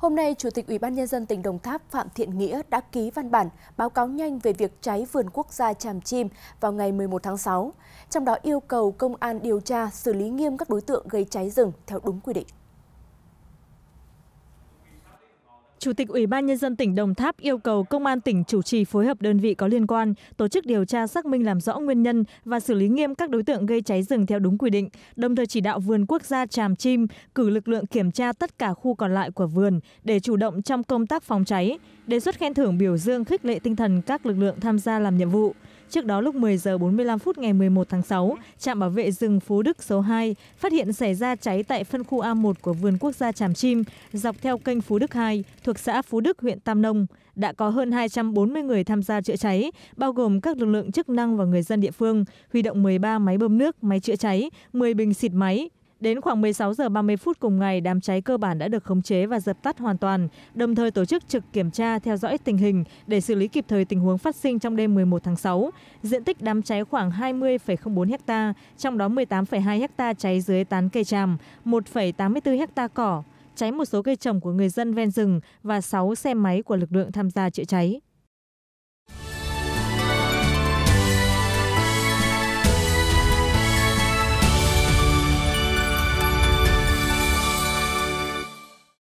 Hôm nay, Chủ tịch Ủy ban nhân dân tỉnh Đồng Tháp Phạm Thiện Nghĩa đã ký văn bản báo cáo nhanh về việc cháy vườn quốc gia Tràm Chim vào ngày 11 tháng 6, trong đó yêu cầu công an điều tra xử lý nghiêm các đối tượng gây cháy rừng theo đúng quy định. chủ tịch ủy ban nhân dân tỉnh đồng tháp yêu cầu công an tỉnh chủ trì phối hợp đơn vị có liên quan tổ chức điều tra xác minh làm rõ nguyên nhân và xử lý nghiêm các đối tượng gây cháy rừng theo đúng quy định đồng thời chỉ đạo vườn quốc gia tràm chim cử lực lượng kiểm tra tất cả khu còn lại của vườn để chủ động trong công tác phòng cháy đề xuất khen thưởng biểu dương khích lệ tinh thần các lực lượng tham gia làm nhiệm vụ trước đó lúc 10 giờ 45 phút ngày 11 tháng 6, trạm bảo vệ rừng Phú Đức số 2 phát hiện xảy ra cháy tại phân khu A1 của vườn quốc gia Tràm Chim, dọc theo kênh Phú Đức 2 thuộc xã Phú Đức, huyện Tam Nông. Đã có hơn 240 người tham gia chữa cháy, bao gồm các lực lượng chức năng và người dân địa phương, huy động 13 máy bơm nước, máy chữa cháy, 10 bình xịt máy, đến khoảng một mươi sáu h ba mươi phút cùng ngày đám cháy cơ bản đã được khống chế và dập tắt hoàn toàn đồng thời tổ chức trực kiểm tra theo dõi tình hình để xử lý kịp thời tình huống phát sinh trong đêm 11 tháng 6. Diện tích đám cháy khoảng 20,04 ha, trong đó 18,2 ha cháy dưới tán cây tràm, 1,84 ha cỏ, cháy một số cây trồng của người dân ven rừng và 6 xe máy của lực lượng tham gia chữa cháy.